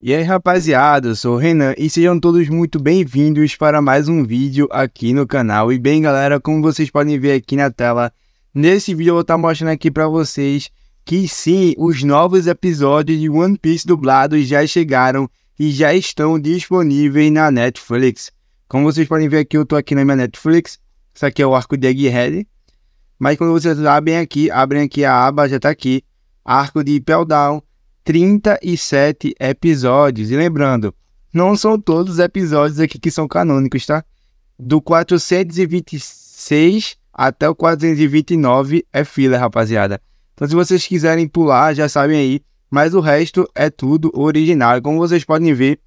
E aí rapaziada, eu sou o Renan e sejam todos muito bem-vindos para mais um vídeo aqui no canal. E bem galera, como vocês podem ver aqui na tela, nesse vídeo eu vou estar tá mostrando aqui para vocês que sim, os novos episódios de One Piece dublados já chegaram e já estão disponíveis na Netflix. Como vocês podem ver aqui, eu estou aqui na minha Netflix, isso aqui é o arco de Egghead. Mas quando vocês abrem aqui, abrem aqui a aba, já está aqui, arco de Peldown, 37 episódios. E lembrando, não são todos os episódios aqui que são canônicos, tá? Do 426 até o 429 é fila, rapaziada. Então, se vocês quiserem pular, já sabem aí. Mas o resto é tudo original. Como vocês podem ver,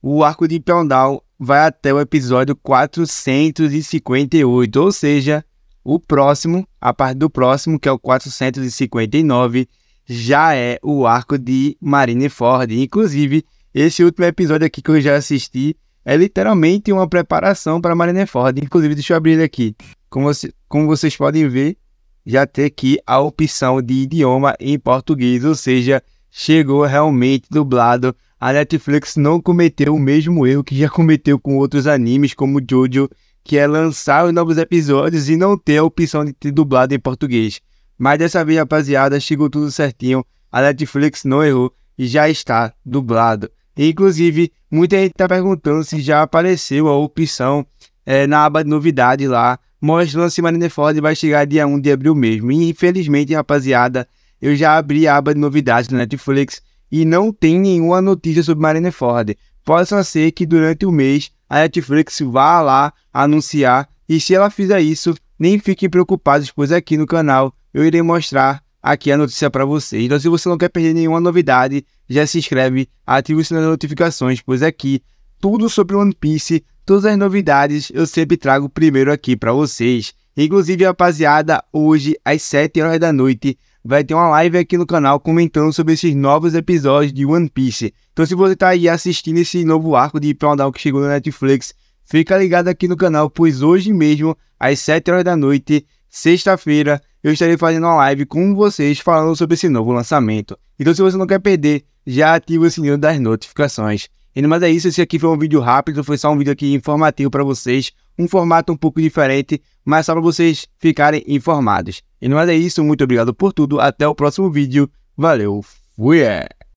o arco de Pyondal vai até o episódio 458, ou seja, o próximo, a parte do próximo, que é o 459, já é o arco de Marineford. Inclusive, esse último episódio aqui que eu já assisti é literalmente uma preparação para Marineford. Inclusive, deixa eu abrir ele aqui. Como, você, como vocês podem ver, já tem aqui a opção de idioma em português, ou seja, chegou realmente dublado. A Netflix não cometeu o mesmo erro que já cometeu com outros animes, como Jojo, que é lançar os novos episódios e não ter a opção de ter dublado em português. Mas dessa vez, rapaziada, chegou tudo certinho. A Netflix não errou e já está dublado. E, inclusive, muita gente está perguntando se já apareceu a opção é, na aba de novidade lá, mostrando se Marineford vai chegar dia 1 de abril mesmo. E, infelizmente, rapaziada, eu já abri a aba de novidades na Netflix e não tem nenhuma notícia sobre Marineford. Pode só ser que durante o mês a Netflix vá lá anunciar e se ela fizer isso, nem fiquem preocupados, pois aqui no canal eu irei mostrar aqui a notícia para vocês. Então, se você não quer perder nenhuma novidade, já se inscreve, ativa o sininho das notificações, pois aqui tudo sobre One Piece, todas as novidades eu sempre trago primeiro aqui para vocês. Inclusive, rapaziada, hoje às 7 horas da noite vai ter uma live aqui no canal comentando sobre esses novos episódios de One Piece. Então, se você está aí assistindo esse novo arco de Impel Down que chegou na Netflix, fica ligado aqui no canal, pois hoje mesmo, às 7 horas da noite, sexta-feira, eu estarei fazendo uma live com vocês falando sobre esse novo lançamento. Então, se você não quer perder, já ativa o sininho das notificações. E mas é isso, esse aqui foi um vídeo rápido, foi só um vídeo aqui informativo para vocês, um formato um pouco diferente, mas só para vocês ficarem informados. E mas é isso, muito obrigado por tudo, até o próximo vídeo, valeu, fui! É.